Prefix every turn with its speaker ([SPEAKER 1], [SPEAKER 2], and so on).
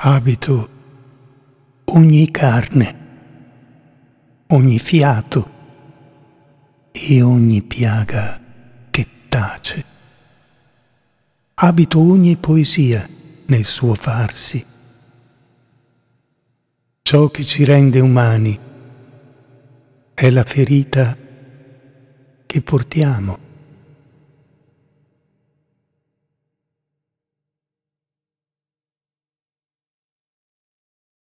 [SPEAKER 1] abito, ogni carne, ogni fiato e ogni piaga che tace. Abito ogni poesia nel suo farsi. Ciò che ci rende umani è la ferita che portiamo.